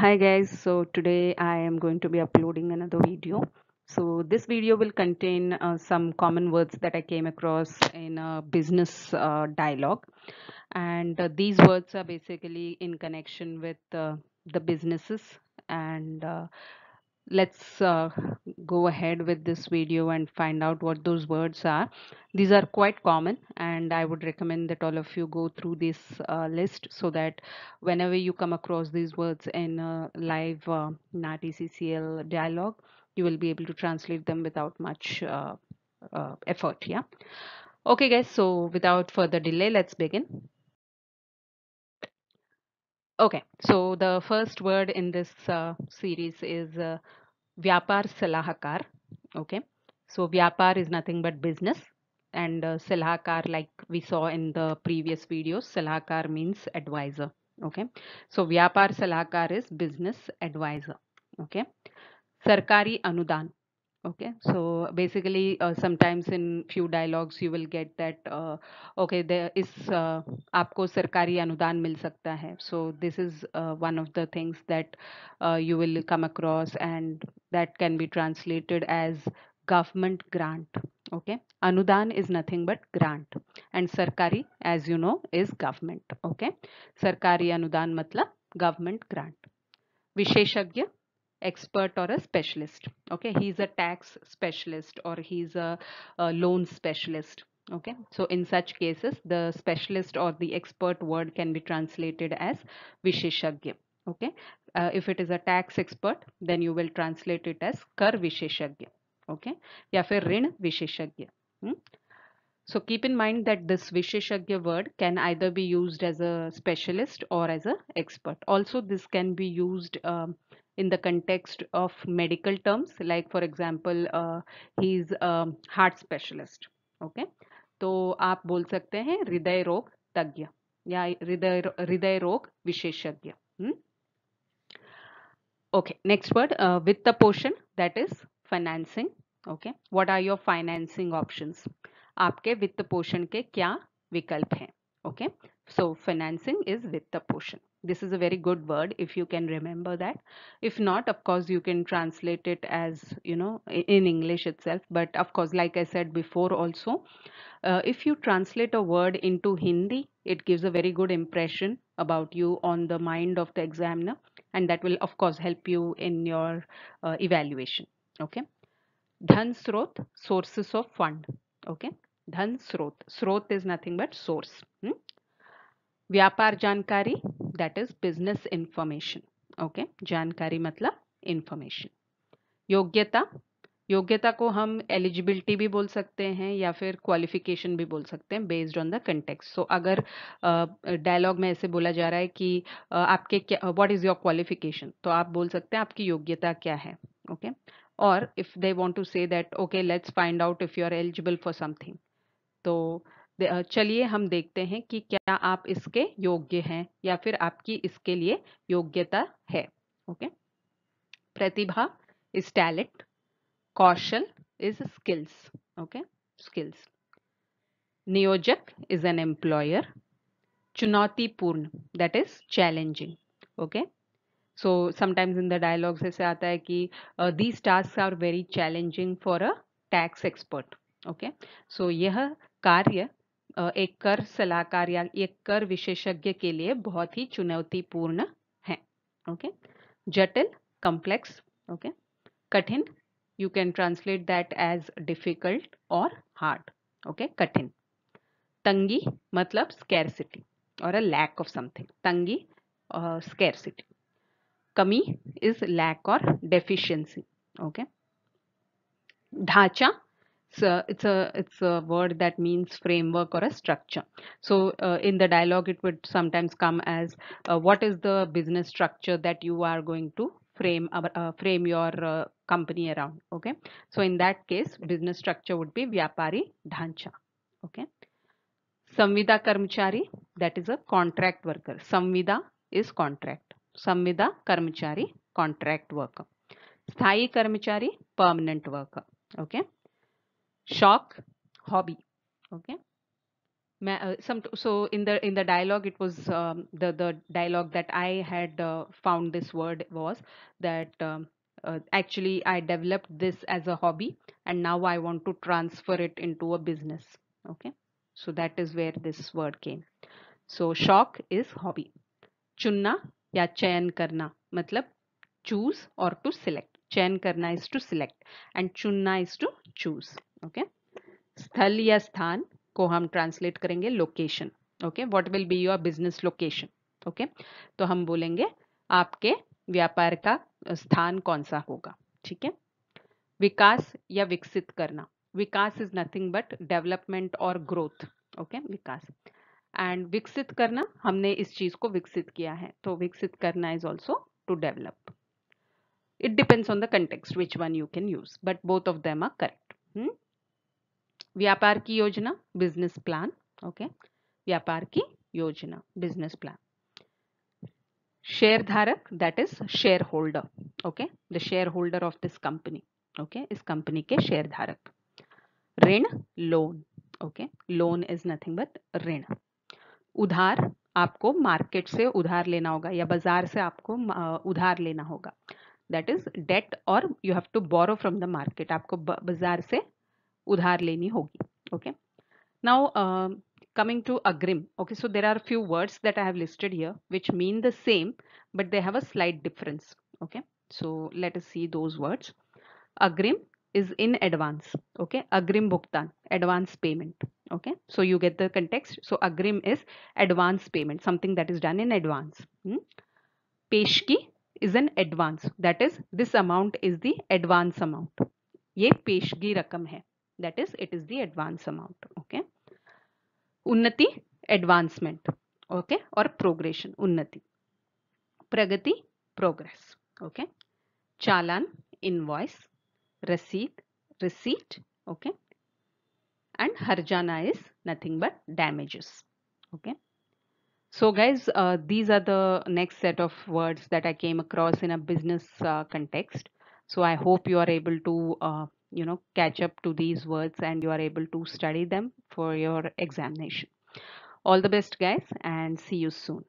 hi guys so today i am going to be uploading another video so this video will contain uh, some common words that i came across in a business uh, dialogue and uh, these words are basically in connection with uh, the businesses and uh, let's uh, go ahead with this video and find out what those words are these are quite common and i would recommend that all of you go through this uh, list so that whenever you come across these words in a live uh, nat dialogue you will be able to translate them without much uh, uh, effort yeah okay guys so without further delay let's begin Okay, so the first word in this uh, series is uh, Vyapar Salahakar. Okay, so Vyapar is nothing but business and uh, Salahakar like we saw in the previous videos, Salahakar means advisor. Okay, so Vyapar Salahakar is business advisor. Okay, Sarkari Anudan. Okay, so basically, uh, sometimes in few dialogues you will get that uh, okay, there is uh, aapko sarkari anudan mil sakta hai So this is uh, one of the things that uh, you will come across, and that can be translated as government grant. Okay, anudan is nothing but grant, and sarkari, as you know, is government. Okay, sarkari anudan matlab government grant. visheshagya expert or a specialist okay he's a tax specialist or he's a, a loan specialist okay so in such cases the specialist or the expert word can be translated as visheshagya okay uh, if it is a tax expert then you will translate it as kar visheshagya okay या फिर ऋण विशेषज्ञ so keep in mind that this Visheshagya word can either be used as a specialist or as an expert. Also, this can be used um, in the context of medical terms like for example uh, he is a heart specialist okay to aap bol sakte hain hriday rog रोग ya hriday hriday rog visheshagya hmm? okay next word uh, with the portion that is financing okay what are your financing options आपके वित्त पोषण के क्या विकल्प हैं okay so financing is वित्त portion this is a very good word if you can remember that if not of course you can translate it as you know in english itself but of course like i said before also uh, if you translate a word into hindi it gives a very good impression about you on the mind of the examiner and that will of course help you in your uh, evaluation okay dhan srot sources of fund okay dhan srot srot is nothing but source hmm? व्यापार जानकारी that is business information okay जानकारी मतलब information योग्यता योग्यता को हम eligibility भी बोल सकते हैं या फिर क्वालिफिकेशन भी बोल सकते हैं based on the context so अगर डायलॉग में ऐसे बोला जा रहा है कि uh, आपके क्या व्हाट इज़ योर क्वालिफिकेशन तो आप बोल सकते हैं आपकी योग्यता क्या है ओके और if they want to say that okay let's find out if you are eligible for something तो uh, चलिए हम देखते हैं कि क्या आप इसके योग्य हैं या फिर आपकी इसके लिए योग्यता है ओके प्रतिभा इज टैलेंट कौशल इज स्किल्स ओके स्किल्स नियोजक इज एन एम्प्लॉयर चुनौतीपूर्ण that is challenging okay so sometimes in the dialogues ऐसे आता है कि these tasks are very challenging for a tax expert okay so यह कार्य एक कर सलाहकार या एक कर विशेषज्ञ के लिए बहुत ही चुनौतीपूर्ण है ओके जटिल कॉम्प्लेक्स ओके कठिन you can translate that as difficult और हार्ड ओके कठिन तंगी मतलब स्केरसिटी और अ लैक ऑफ समथिंग तंगी स्केरसिटी कमी इज लैक और डेफिशिएंसी ओके ढांचा it's a it's a it's a word that means framework or a structure so uh, in the dialogue it would sometimes come as uh, what is the business structure that you are going to frame uh, frame your uh, company around okay so in that case business structure would be vyapari dhancha okay samvida karmachari that is a contract worker samvida is contract samvida karmachari contract worker sthayi karmachari permanent worker okay shock hobby okay Ma uh, some so in the in the dialogue it was um, the the dialogue that i had uh, found this word was that um, uh, actually i developed this as a hobby and now i want to transfer it into a business okay so that is where this word came so shock is hobby chunna ya chayan karna matlab choose or to select chayan karna is to select and chunna is to choose okay स्थल या स्थान को हम translate करेंगे location okay what will be your business location okay तो हम बोलेंगे आपके व्यापार का स्थान कौन सा होगा ठीक है विकास या विकसित करना विकास इज नथिंग बट डेवलपमेंट और ग्रोथ ओके विकास एंड विकसित करना हमने इस चीज को विकसित किया है तो विकसित करना is also to develop it depends on the context which one you can use but both of them are correct hmm व्यापार की योजना बिजनेस प्लान ओके व्यापार की योजना बिजनेस प्लान शेयर धारक that is shareholder okay the shareholder of this company okay इस company के share धारक ऋण loan okay loan is nothing but ऋण उधार आपको मार्केट से उधार लेना होगा या बाजार से आपको उधार लेना होगा दैट इज डेट और you have to borrow from the market आपको बाजार से उधार लेनी होगी ओके नाउ कमिंग टू अग्रिम okay so there are few words that I have listed here which mean the same but they have a slight difference okay so let us see those words अग्रिम is in advance okay अग्रिम भुगतान advance payment okay so you get the context सो अग्रिम is advance payment something that is done in advance पेशकी is an advance that is this amount is the advance amount ये पेशगी रकम है that is it is the advance amount okay unnati advancement okay or progression unnati pragati progress okay chalan invoice receipt receipt okay and harjana is nothing but damages okay so guys uh, these are the next set of words that i came across in a business uh, context so i hope you are able to uh, you know catch up to these words and you are able to study them for your examination all the best guys and see you soon